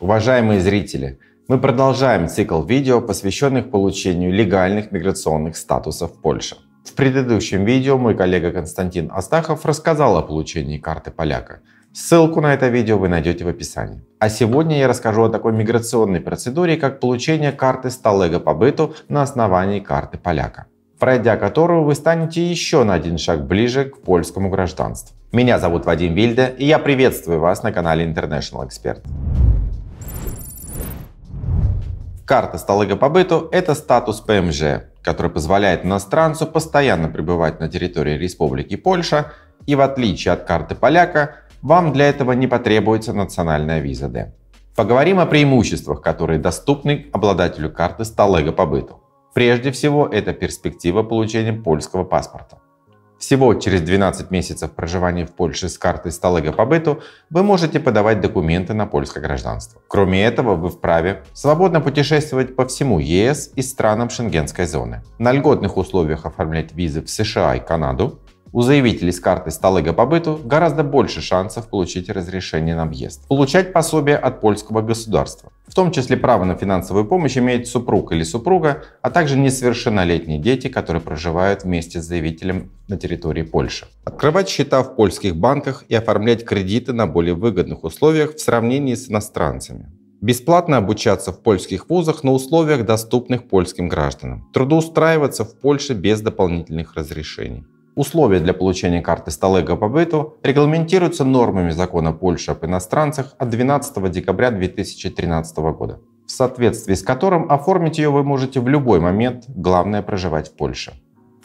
Уважаемые зрители, мы продолжаем цикл видео, посвященных получению легальных миграционных статусов в Польше. В предыдущем видео мой коллега Константин Астахов рассказал о получении карты поляка. Ссылку на это видео вы найдете в описании. А сегодня я расскажу о такой миграционной процедуре, как получение карты сталега по быту на основании карты поляка, пройдя которую вы станете еще на один шаг ближе к польскому гражданству. Меня зовут Вадим Вильде, и я приветствую вас на канале International Expert. Карта столыга по быту – это статус ПМЖ, который позволяет иностранцу постоянно пребывать на территории Республики Польша, и в отличие от карты поляка, вам для этого не потребуется национальная виза D. Поговорим о преимуществах, которые доступны обладателю карты столыга по быту. Прежде всего, это перспектива получения польского паспорта. Всего через 12 месяцев проживания в Польше с картой столыга по быту вы можете подавать документы на польское гражданство. Кроме этого, вы вправе свободно путешествовать по всему ЕС и странам шенгенской зоны, на льготных условиях оформлять визы в США и Канаду, у заявителей с карты столыга по быту гораздо больше шансов получить разрешение на въезд. Получать пособие от польского государства в том числе право на финансовую помощь имеет супруг или супруга, а также несовершеннолетние дети, которые проживают вместе с заявителем на территории Польши. Открывать счета в польских банках и оформлять кредиты на более выгодных условиях в сравнении с иностранцами. Бесплатно обучаться в польских вузах на условиях, доступных польским гражданам. Трудоустраиваться в Польше без дополнительных разрешений. Условия для получения карты сталега по быту регламентируются нормами закона Польши об иностранцах от 12 декабря 2013 года, в соответствии с которым оформить ее вы можете в любой момент, главное проживать в Польше.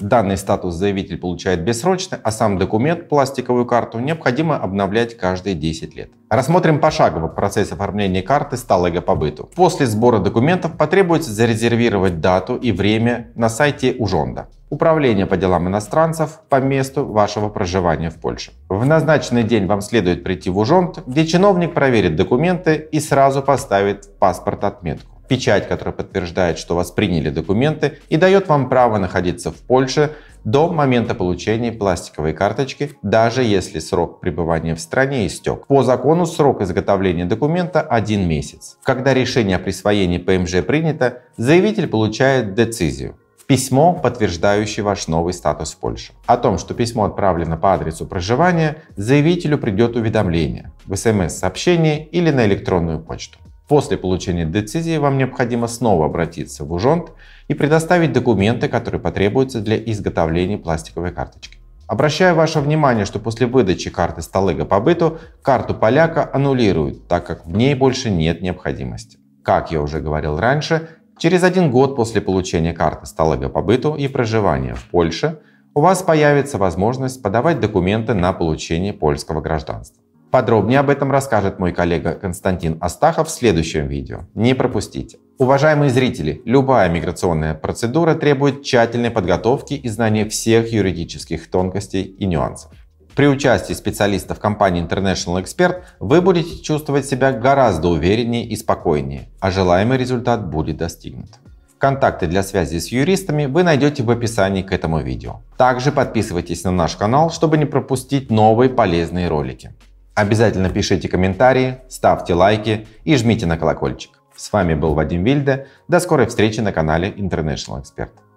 Данный статус заявитель получает бессрочно, а сам документ, пластиковую карту, необходимо обновлять каждые 10 лет. Рассмотрим пошагово процесс оформления карты сталага по быту. После сбора документов потребуется зарезервировать дату и время на сайте Ужонда. Управление по делам иностранцев по месту вашего проживания в Польше. В назначенный день вам следует прийти в Ужонд, где чиновник проверит документы и сразу поставит в паспорт отметку печать, которая подтверждает, что вас приняли документы и дает вам право находиться в Польше до момента получения пластиковой карточки, даже если срок пребывания в стране истек. По закону срок изготовления документа – один месяц. Когда решение о присвоении ПМЖ принято, заявитель получает децизию письмо, подтверждающее ваш новый статус в Польше. О том, что письмо отправлено по адресу проживания, заявителю придет уведомление в смс-сообщении или на электронную почту. После получения децизии вам необходимо снова обратиться в Ужонт и предоставить документы, которые потребуются для изготовления пластиковой карточки. Обращаю ваше внимание, что после выдачи карты Столыга по быту карту поляка аннулируют, так как в ней больше нет необходимости. Как я уже говорил раньше, через один год после получения карты Столыга по быту и проживания в Польше у вас появится возможность подавать документы на получение польского гражданства. Подробнее об этом расскажет мой коллега Константин Астахов в следующем видео. Не пропустите. Уважаемые зрители, любая миграционная процедура требует тщательной подготовки и знания всех юридических тонкостей и нюансов. При участии специалистов компании International Expert вы будете чувствовать себя гораздо увереннее и спокойнее, а желаемый результат будет достигнут. Контакты для связи с юристами вы найдете в описании к этому видео. Также подписывайтесь на наш канал, чтобы не пропустить новые полезные ролики. Обязательно пишите комментарии, ставьте лайки и жмите на колокольчик. С вами был Вадим Вильде. До скорой встречи на канале International Expert.